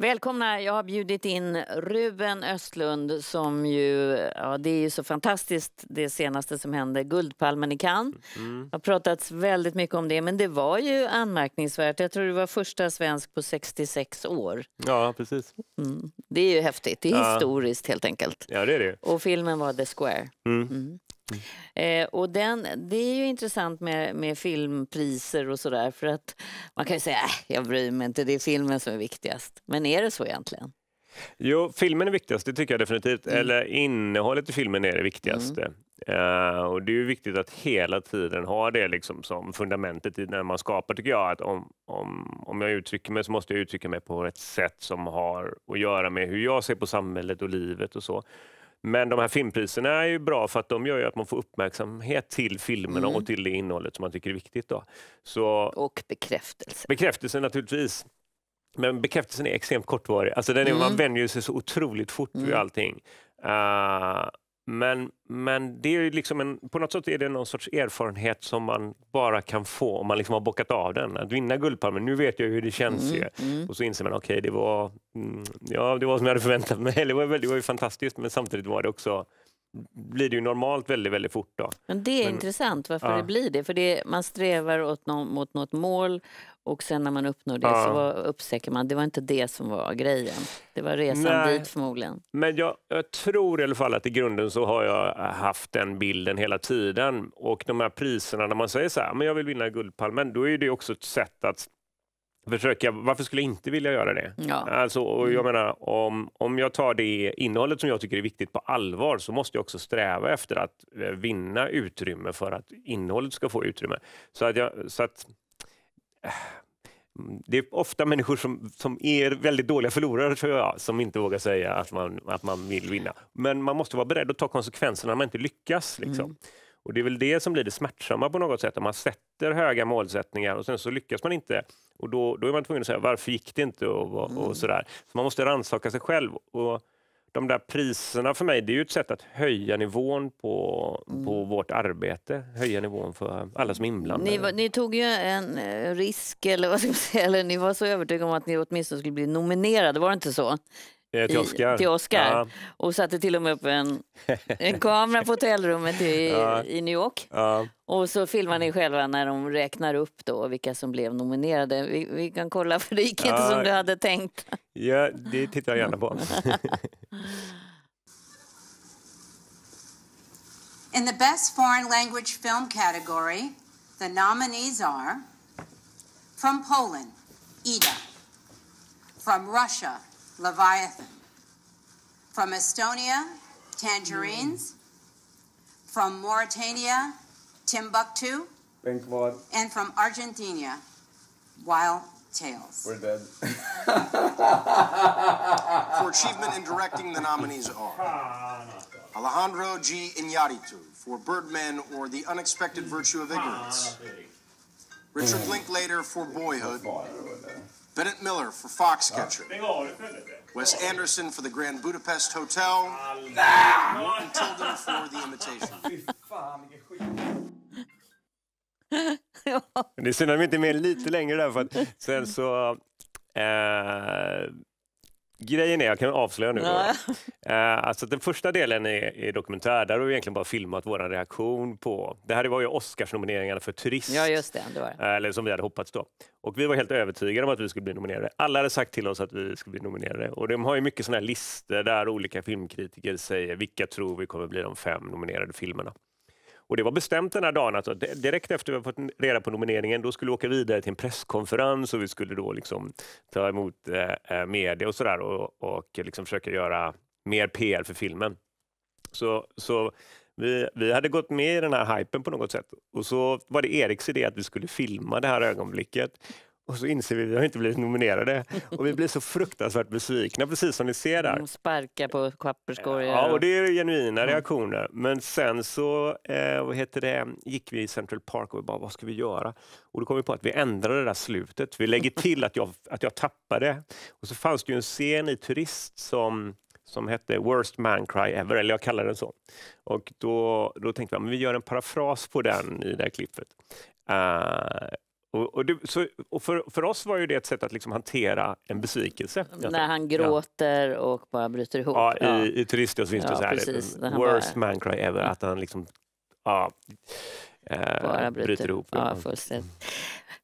Välkomna! Jag har bjudit in Ruben Östlund som ju, ja det är ju så fantastiskt det senaste som hände, Guldpalmen i Cannes. Mm. har pratats väldigt mycket om det men det var ju anmärkningsvärt. Jag tror du var första svensk på 66 år. Ja precis. Mm. Det är ju häftigt, det är ja. historiskt helt enkelt. Ja det är det. Och filmen var The Square. Mm. mm. Mm. Eh, och den, det är ju intressant med, med filmpriser och sådär för att man kan ju säga äh, jag bryr mig inte, det är filmen som är viktigast. Men är det så egentligen? Jo, filmen är viktigast, det tycker jag definitivt. Mm. Eller innehållet i filmen är det viktigaste. Mm. Uh, och Det är ju viktigt att hela tiden ha det liksom som fundamentet i när man skapar, tycker jag. Att om, om, om jag uttrycker mig så måste jag uttrycka mig på ett sätt som har att göra med hur jag ser på samhället och livet och så. Men de här filmpriserna är ju bra för att de gör att man får uppmärksamhet till filmerna mm. och till det innehållet som man tycker är viktigt. Då. Så... Och bekräftelse. Bekräftelse naturligtvis. Men bekräftelsen är extremt kortvarig. Alltså den är, mm. Man vänjer sig så otroligt fort mm. vid allting. Uh, men, men det är liksom en, på något sätt är det någon sorts erfarenhet som man bara kan få om man liksom har bockat av den. Att vinna Guldpalmen, nu vet jag hur det känns. Mm, mm. Och så inser man, okej, okay, det, var, mm, ja, det var som jag hade förväntat mig. Det var, det var ju fantastiskt, men samtidigt var det också blir det ju normalt väldigt, väldigt fort. Då. Men det är Men, intressant varför ja. det blir det. För det, man strävar åt no, mot något mål och sen när man uppnår det ja. så upptäcker man det var inte det som var grejen. Det var resan Nej. dit förmodligen. Men jag, jag, tror i alla fall att i grunden så har jag haft den bilden hela tiden. Och de här priserna, när man säger så här, Men jag vill vinna Guldpalmen, då är det också ett sätt att försöka, varför skulle jag inte vilja göra det? Ja. Alltså, och jag mm. menar, om, om jag tar det innehållet som jag tycker är viktigt på allvar så måste jag också sträva efter att eh, vinna utrymme för att innehållet ska få utrymme. Så att, jag, så att eh, det är ofta människor som, som är väldigt dåliga förlorare tror jag, som inte vågar säga att man, att man vill vinna. Men man måste vara beredd att ta konsekvenserna när man inte lyckas. Liksom. Mm. Och det är väl det som blir det smärtsamma på något sätt, Om man sätter höga målsättningar och sen så lyckas man inte. Och då, då är man tvungen att säga varför gick det inte och, och, och mm. sådär. Så man måste rannsaka sig själv. Och de där priserna för mig, det är ju ett sätt att höja nivån på, mm. på vårt arbete. Höja nivån för alla som är inblandade. Ni, var, ni tog ju en eh, risk, eller vad ska man säga, eller ni var så övertygade om att ni åtminstone skulle bli nominerade, var det inte så? till Oscar. Till Oscar. Ja. Och satte till och med upp en, en kamera på hotellrummet i, ja. i New York. Ja. Och så filmar ni själva när de räknar upp då vilka som blev nominerade. Vi, vi kan kolla, för det gick inte som du hade tänkt. Ja, det tittar jag gärna på. In the best foreign language film category, the nominees are from Poland, Ida, from Russia, Leviathan. From Estonia, tangerines. Mm. From Mauritania, Timbuktu. Pink blood. And from Argentina, wild tails. We're dead. for achievement in directing, the nominees are Alejandro G. Iñárritu for Birdman or The Unexpected Virtue of Ignorance. Ah, Richard Linklater for Boyhood. Bennett Miller for Fox Country. Wes Anderson for the Grand Budapest Hotel. Warren Tilden for The Imitation. Det är synd att de inte är med lite längre där för att sen så... Eh, Grejen är, jag kan avslöja nu, då, eh, alltså den första delen är, är dokumentär. Där har vi egentligen bara filmat vår reaktion på... Det här var ju Oscarsnomineringarna för turist. Ja, just det, det var. Eh, eller som vi hade hoppats då. Och vi var helt övertygade om att vi skulle bli nominerade. Alla hade sagt till oss att vi skulle bli nominerade. Och de har ju mycket sådana här listor där olika filmkritiker säger vilka tror vi kommer bli de fem nominerade filmerna. Och det var bestämt den här dagen, att direkt efter vi fått reda på nomineringen, då skulle vi åka vidare till en presskonferens och vi skulle då liksom ta emot eh, eh, media och sådär och, och liksom försöka göra mer PR för filmen. Så, så vi, vi hade gått med i den här hypen på något sätt och så var det Eriks idé att vi skulle filma det här ögonblicket och så inser vi att vi har inte blivit nominerade. Och vi blir så fruktansvärt besvikna, precis som ni ser där. De sparkar på papperskorgar. Ja, och det är genuina reaktioner. Men sen så eh, vad heter det, gick vi i Central Park och bara, vad ska vi göra? Och då kom vi på att vi ändrade det där slutet. Vi lägger till att jag, att jag tappade. Och så fanns det ju en scen i Turist som som hette Worst Man Cry Ever, eller jag kallar den så. Och då, då tänkte vi men vi gör en parafras på den i det här klippet. Uh, och, och, det, så, och för, för oss var ju det ett sätt att liksom hantera en besvikelse. När han gråter ja. och bara bryter ihop. Ja, i, i Turister finns det så här, precis, eh, worst bara... man cry ever, att han liksom ja, eh, bara bryter, bryter ihop. Ja, fullständigt.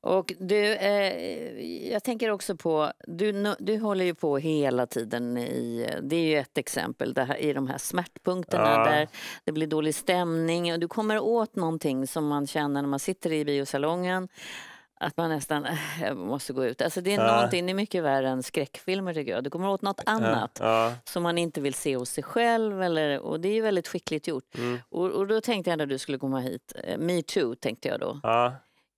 Och du, eh, jag tänker också på, du, du håller ju på hela tiden i, det är ju ett exempel, här, i de här smärtpunkterna ja. där det blir dålig stämning och du kommer åt någonting som man känner när man sitter i biosalongen att man nästan eh, måste gå ut. Alltså det är ja. någonting, det är mycket värre än skräckfilmer tycker jag. Du kommer åt något annat ja. Ja. som man inte vill se hos sig själv. Eller, och det är väldigt skickligt gjort. Mm. Och, och, då tänkte jag när du skulle komma hit, eh, metoo tänkte jag då. Ja.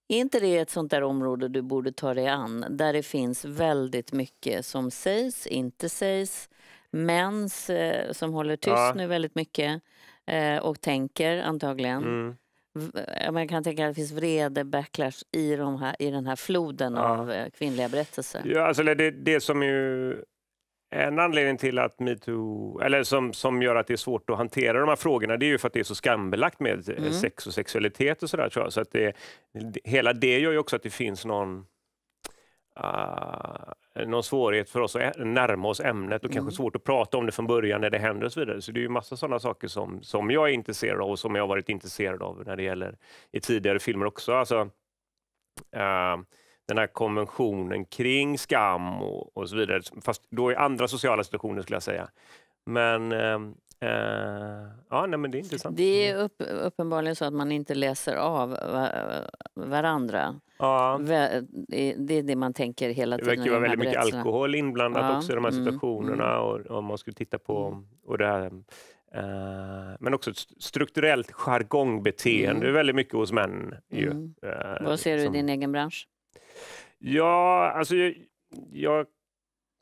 Är inte det ett sånt där område du borde ta dig an? Där det finns väldigt mycket som sägs, inte sägs. Mäns eh, som håller tyst nu väldigt mycket. och tänker antagligen. Mm. Man kan tänka att det finns vrede, backlash i, de här, i den här floden ja. av eh, kvinnliga berättelser. Ja, alltså det, det som ju en anledning till att metoo, eller som, som gör att det är svårt att hantera de här frågorna, det är ju för att det är så skambelagt med eh, mm. sex och sexualitet och sådär Så att det, hela det gör ju också att det finns någon uh, någon svårighet för oss att närma oss ämnet och mm. kanske svårt att prata om det från början när det händer och så vidare. Så det är ju massa sådana saker som, som jag är intresserad av och som jag varit intresserad av när det gäller i tidigare filmer också. Alltså, uh, den här konventionen kring skam och, och, så vidare, fast då i andra sociala situationer skulle jag säga. Men uh, Uh, ja, nej, men det är intressant. Det är mm. upp, uppenbarligen så att man inte läser av varandra Ja. Det är det man tänker hela tiden. Det verkar vara väldigt mycket alkohol inblandat ja. också i de här mm. situationerna. Mm. Och, om man skulle titta på mm. och det här, eh, men också ett strukturellt jargongbeteende mm. väldigt mycket hos män. Mm. Äh, Vad ser du i liksom. din egen bransch? Ja, alltså jag, jag,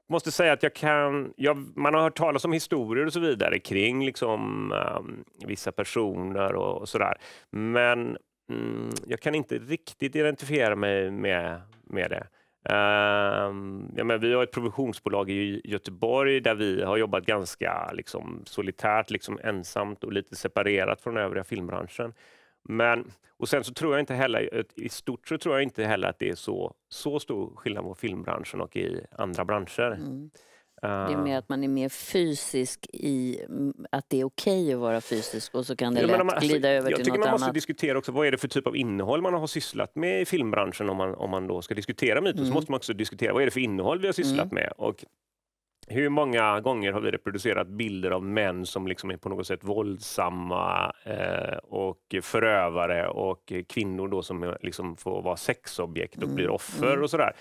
måste säga att jag kan... Jag, man har hört talas om historier och så vidare kring liksom, um, vissa personer och, och där. Men mm, jag kan inte riktigt identifiera mig med, med det. Um, ja, men vi har ett provisionsbolag i Göteborg där vi har jobbat ganska liksom, solitärt, liksom, ensamt och lite separerat från övriga filmbranschen. Men, och sen så tror jag inte heller, i stort så tror jag inte heller att det är så, så stor skillnad på filmbranschen och i andra branscher. Mm. Det är mer eh. att man är mer fysisk i att det är okej okay att vara fysisk och så kan det ja, lätt man, alltså, glida över till något annat. Jag tycker man måste diskutera också vad är det för typ av innehåll man har sysslat med i filmbranschen om man, om man då ska diskutera myter. Mm. Så måste man också diskutera vad är det för innehåll vi har sysslat mm. med. Och hur många gånger har vi reproducerat bilder av män som liksom är på något sätt våldsamma eh, och förövare och kvinnor då som liksom får vara sexobjekt och mm. blir offer mm. och sådär.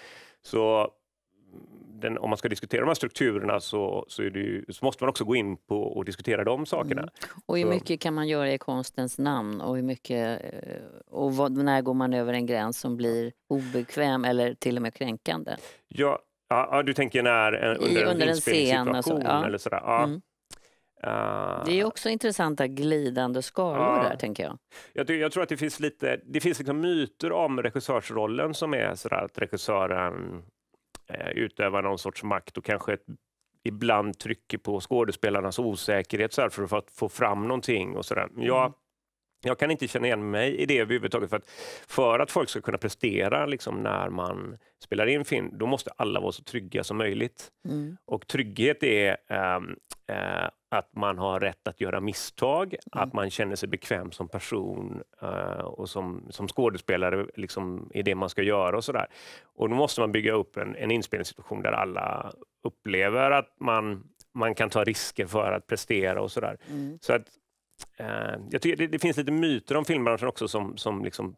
Så den, om man ska diskutera de här strukturerna så, så, ju, så, måste man också gå in på och diskutera de sakerna. Mm. Och hur mycket kan man göra i konstens namn och hur mycket eh, och vad, när går man över en gräns som blir obekväm eller till och med kränkande? Ja, ja du tänker när under, eh, I, under en, en inspelningssituation så, ja. eller sådär. Ja. Mm. Ah. Det är också intressanta glidande skalor ja. där, tänker jag. jag. Jag, tror att det finns lite, det finns liksom myter om regissörsrollen som är sådär att regissören Eh, utöva någon sorts makt och kanske ibland trycker på skådespelarnas osäkerhet så för att få fram någonting och sådär. Jag, mm. Jag kan inte känna igen mig i det överhuvudtaget. För att, för att folk ska kunna prestera liksom, när man spelar in film, då måste alla vara så trygga som möjligt. Mm. Och trygghet är um, uh, att man har rätt att göra misstag, mm. att man känner sig bekväm som person uh, och som, som skådespelare liksom, i det man ska göra. och sådär. Och Då måste man bygga upp en, en inspelningssituation där alla upplever att man man kan ta risker för att prestera och sådär. Mm. Så att Eh, jag tycker det, det, finns lite myter om filmbranschen också som, som liksom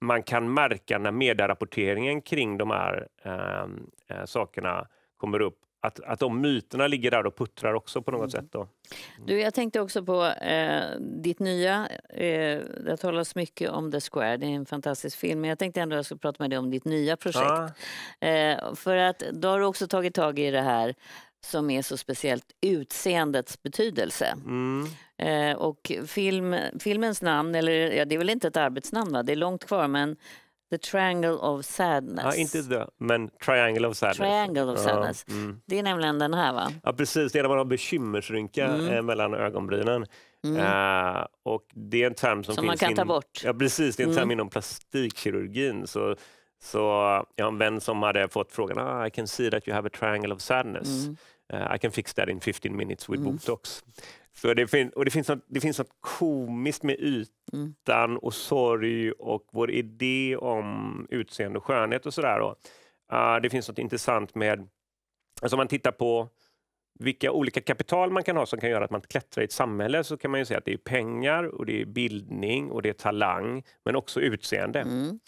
man kan märka när medierapporteringen kring de här ehm, eh, sakerna kommer upp. Att, att de myterna ligger där och puttrar också på något mm. sätt. Då. Mm. Du, jag tänkte också på eh, ditt nya. Eh, det talats mycket om The Square, det är en fantastisk film. Men jag tänkte ändå att jag skulle prata med dig om ditt nya projekt. Ah. Eh, för att då har du också tagit tag i det här som är så speciellt utseendets betydelse. Mm. Eh, och film, filmens namn, eller ja, det är väl inte ett arbetsnamn, va? det är långt kvar, men The Triangle of Sadness. Ja, inte The, men Triangle of Sadness. Triangle of sadness. Ja, mm. Det är nämligen den här va? Ja precis, det är när man har bekymmersrynka mm. Eh, mellan ögonbrynen. Mm. Uh, och det är en term som, som man kan in... ta bort. Ja precis, det är en term mm. inom plastikkirurgin. Så, så jag har en vän som hade fått frågan ah, I can see that you have a triangle of sadness. Mm. Uh, I can fix that in 15 minutes with mm. Botox. Så det, fin och det, finns något, det finns något komiskt med mm. ytan mm. och sorg och vår idé om utseende och skönhet och sådär. uh, det finns något intressant med, alltså om man tittar på vilka olika kapital man kan ha som kan göra att man klättrar i ett samhälle så kan man ju säga att det är pengar, och det är bildning och det är talang men också utseende. Mm.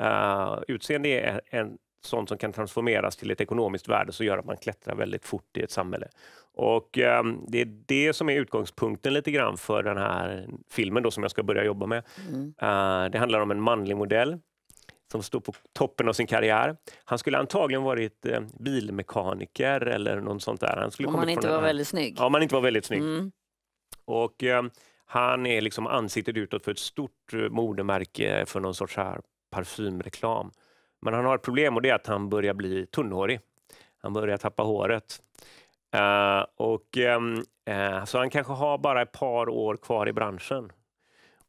Uh, utseende är en, sånt som kan transformeras till ett ekonomiskt värde som gör att man klättrar väldigt fort i ett samhälle. Och eh, Det är det som är utgångspunkten lite grann för den här filmen då, som jag ska börja jobba med. Mm. Eh, det handlar om en manlig modell som står på toppen av sin karriär. Han skulle antagligen varit eh, bilmekaniker eller något sånt där. Han skulle om han inte var väldigt snygg. Ja, om han inte var väldigt snygg. Mm. Och, ehm, han är liksom ansiktet utåt för ett stort eh, modemärke för någon sorts här parfymreklam. Men han har ett problem och det är att han börjar bli tunnhårig. Han börjar tappa håret. Uh, och, um, uh, så han kanske har bara ett par år kvar i branschen.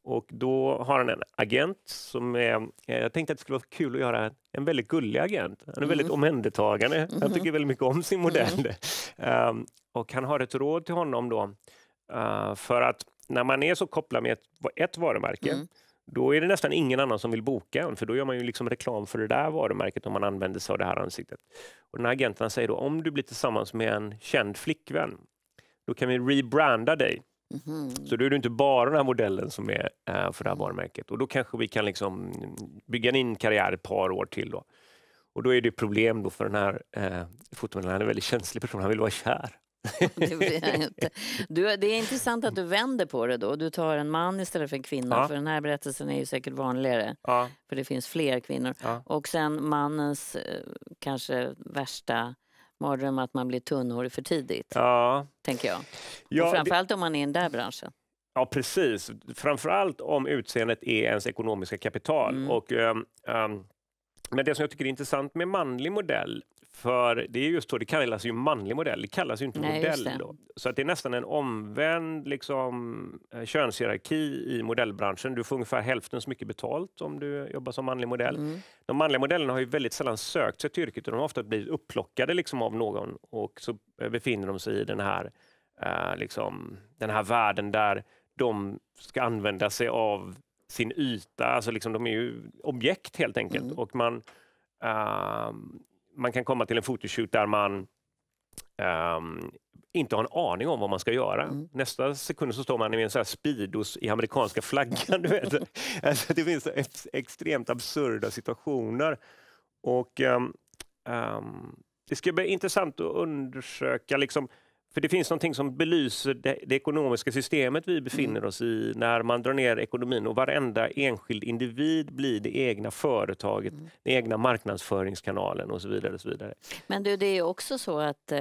Och då har han en agent som är, eh, jag tänkte att det skulle vara kul att göra en väldigt gullig agent. Han är mm. väldigt omhändertagande. Mm. Han mm-hmm. tycker väldigt mycket om sin modell. Mm. Um, och han har ett råd till honom då. Uh, för att när man är så kopplad med ett, ett varumärke mm då är det nästan ingen annan som vill boka en för då gör man ju liksom reklam för det där varumärket om man använder sig av det här ansiktet. Och den här agenten säger då om du blir tillsammans med en känd flickvän då kan vi rebranda dig. Mm -hmm. Så då är du inte bara den här modellen som är eh, för det här varumärket och då kanske vi kan liksom bygga in karriär ett par år till. Då. Och då är det problem då för den här eh, fotomodellen, han är en väldigt känslig person, han vill vara kär. det blir jag inte. Du, det är intressant att du vänder på det då. Du tar en man istället för en kvinna. Ja. För den här berättelsen är ju säkert vanligare. Ja. För det finns fler kvinnor. Ja. Och sen mannens eh, kanske värsta mardröm att man blir tunnhårig för tidigt. Ja. Tänker jag. Ja, Och framförallt det... om man är i den där branschen. Ja, precis. Framförallt om utseendet är ens ekonomiska kapital. Mm. Och, um, um, men det som jag tycker är intressant med manlig modell för det är just då, det kallas ju manlig modell, det kallas ju inte Nej, modell. Då. Så att det är nästan en omvänd liksom, eh, könshierarki i modellbranschen. Du får ungefär hälften så mycket betalt om du jobbar som manlig modell. Mm. De manliga modellerna har ju väldigt sällan sökt sig till yrket och de har ofta blivit upplockade liksom, av någon och så eh, befinner de sig i den här, eh, liksom, den här världen där de ska använda sig av sin yta, alltså liksom, de är ju objekt helt enkelt. Mm. Och man... Ehm, man kan komma till en fotoshoot där man um, inte har en aning om vad man ska göra. Mm. Nästa sekund så står man i en sån Speedos i amerikanska flaggan. Du vet. Alltså, det finns ex extremt absurda situationer. Och um, um, Det ska bli intressant att undersöka liksom, för det finns någonting som belyser det, det, ekonomiska systemet vi befinner oss i när man drar ner ekonomin och varenda enskild individ blir det egna företaget, mm. den egna marknadsföringskanalen och så vidare. Och så vidare. Men du, det är också så att eh,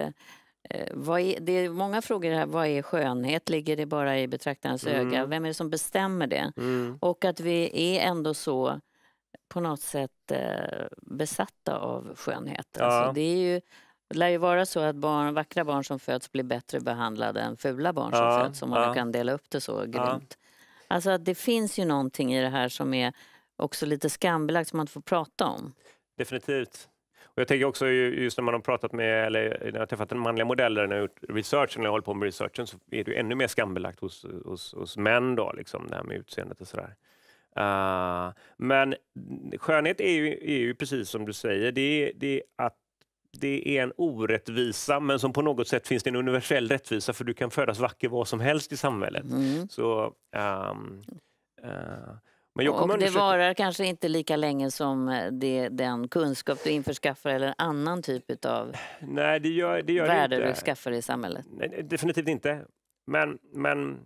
eh är, det är många frågor här. Vad är skönhet? Ligger det bara i betraktarens mm. öga? Vem är det som bestämmer det? Mm. Och att vi är ändå så på något sätt eh, besatta av skönhet. Alltså, ja. Alltså, det är ju det lär ju vara så att barn, vackra barn som föds blir bättre behandlade än fula barn som ja, föds, om man ja. kan dela upp det så grymt. Ja. Alltså att det finns ju någonting i det här som är också lite skambelagt som man inte får prata om. Definitivt. Och jag tänker också just när man har pratat med, eller när jag träffat manliga modellen när jag gjort researchen, när håller på med researchen, så är det ännu mer skambelagt hos, hos, hos män då, liksom, det här med utseendet och sådär. Uh, men skönhet är ju, är ju precis som du säger, det det är att det är en orättvisa men som på något sätt finns det en universell rättvisa för du kan födas vacker var som helst i samhället. Mm. Så, um, uh, men jag kommer och det varar kanske inte lika länge som eh, det, den kunskap du införskaffar eller annan typ av Nej, det gör, det gör värde det du skaffar i samhället. Nej, definitivt inte. Men, men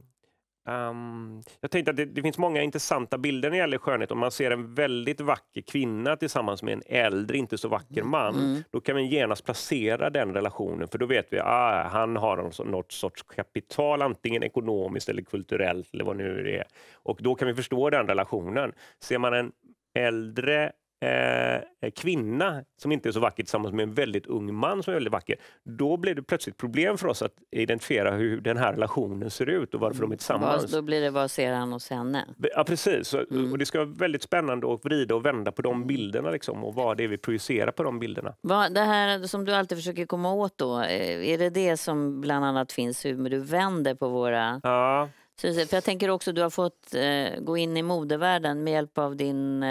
Um, jag tänkte att det, det, finns många intressanta bilder när det gäller skönhet. Om man ser en väldigt vacker kvinna tillsammans med en äldre, inte så vacker mm, man, mm. då kan vi genast placera den relationen, för då vet vi att ah, han har något sorts kapital, antingen ekonomiskt eller kulturellt eller vad nu det är. Och då kan vi förstå den relationen. Ser man en äldre Eh, eh, kvinna som inte är så vacker tillsammans med en väldigt ung man som är väldigt vacker. Då blir det plötsligt problem för oss att identifiera hur den här relationen ser ut och varför mm. de är tillsammans. Då blir det vad ser han hos henne? Ja precis, mm. och det ska vara väldigt spännande att vrida och vända på de mm. bilderna liksom, och vad det är vi projicerar på de bilderna. det här som du alltid försöker komma åt då, eh, är det det som bland annat finns hur du vänder på våra ja. För jag tänker också, du har fått eh, gå in i modevärlden med hjälp av din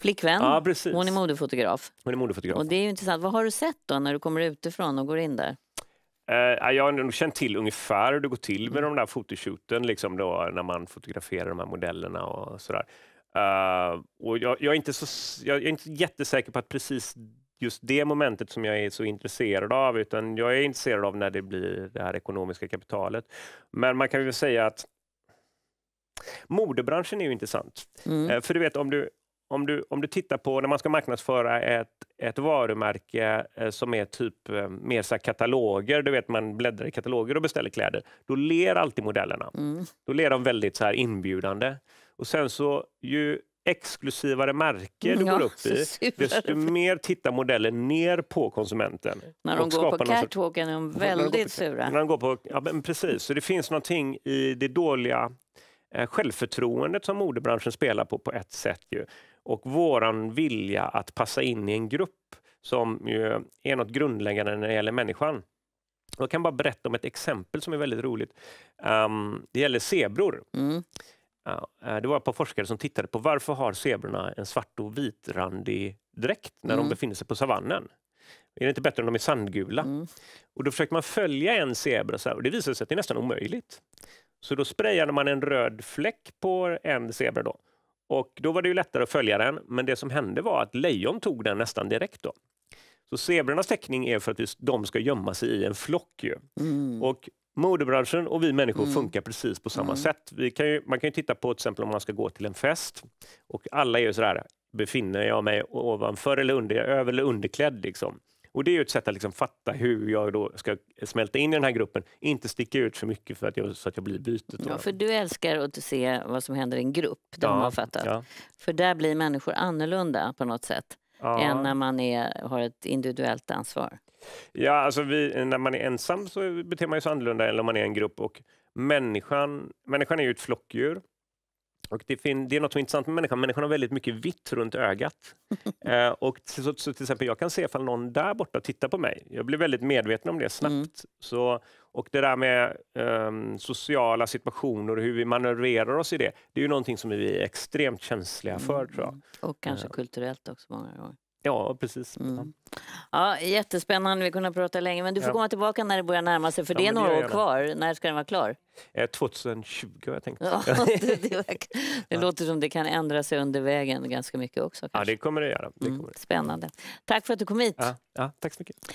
flickvän. Ja, precis. Hon är modefotograf. Hon är modefotograf. Och det är ju intressant. Vad har du sett då när du kommer utifrån och går in där? Eh, jag har nog känt till ungefär hur det går till med mm. de där fotoshooten, liksom då, när man fotograferar de här modellerna och sådär. Uh, och jag, jag, är inte så, jag är inte jättesäker på att precis just det momentet som jag är så intresserad av, utan jag är intresserad av när det blir det här ekonomiska kapitalet. Men man kan väl säga att modebranschen är ju intressant. Mm. Eh, för du vet, om du, om du, om du tittar på när man ska marknadsföra ett, ett varumärke eh, som är typ eh, mer så kataloger, du vet man bläddrar i kataloger och beställer kläder, då ler alltid modellerna. Mm. Då ler de väldigt så här inbjudande. Och sen så ju exklusivare märke du mm, ja, går upp i, desto mer tittar modellen ner på konsumenten. När de går på catwalken är de väldigt sura. När de går på, ja, men precis, så det finns någonting i det dåliga eh, självförtroendet som modebranschen spelar på, på ett sätt. ju och våran vilja att passa in i en grupp som ju är något grundläggande när det gäller människan. Jag kan bara berätta om ett exempel som är väldigt roligt. Um, det gäller zebror. Mm. Uh, det var ett par forskare som tittade på varför har zebrorna en svart och vitrandig dräkt när mm. de befinner sig på savannen? Är det inte bättre om de är sandgula? Mm. Och då försökte man följa en zebra så här, och det visade sig att det är nästan omöjligt. Så då sprayade man en röd fläck på en zebra då, och då var det ju lättare att följa den, men det som hände var att lejon tog den nästan direkt. då. Så zebrornas teckning är för att de ska gömma sig i en flock. Mm. Och modebranschen och vi människor mm. funkar precis på samma mm. sätt. Kan ju, man kan ju titta på till exempel om man ska gå till en fest och alla är ju sådär, befinner jag mig ovanför eller under, över eller underklädd? Liksom. Och det är ju ett sätt att liksom fatta hur jag då ska smälta in i den här gruppen, inte sticka ut för mycket för att jag, så att jag blir bytet. Ja, för du älskar att se vad som händer i en grupp, det ja, har man fattat. Ja. För där blir människor annorlunda på något sätt ja. än när man är, har ett individuellt ansvar. Ja, alltså vi, när man är ensam så beter man sig annorlunda än om man är en grupp. Och människan, människan är ju ett flockdjur och det, det är något som är intressant med människan, människan har väldigt mycket vitt runt ögat. eh, och så, så, till exempel jag kan se ifall någon där borta tittar på mig. Jag blir väldigt medveten om det snabbt. Mm. Så, och det där med eh, sociala situationer och hur vi manövrerar oss i det, det är ju någonting som vi är extremt känsliga för mm. tror jag. Mm. Och kanske eh. kulturellt också många gånger. Ja, precis. Mm. Ja, jättespännande, vi kunde prata länge, men du får ja. komma tillbaka när det börjar närma sig, för ja, det är några år kvar. När ska den vara klar? 2020 eh, har jag tänkt. Ja, det, det, verkar, det låter som det kan ändra sig under vägen ganska mycket också. Kanske. Ja, det kommer det göra. Det mm, kommer. Mm, spännande. Tack för att du kom hit. tack så mycket.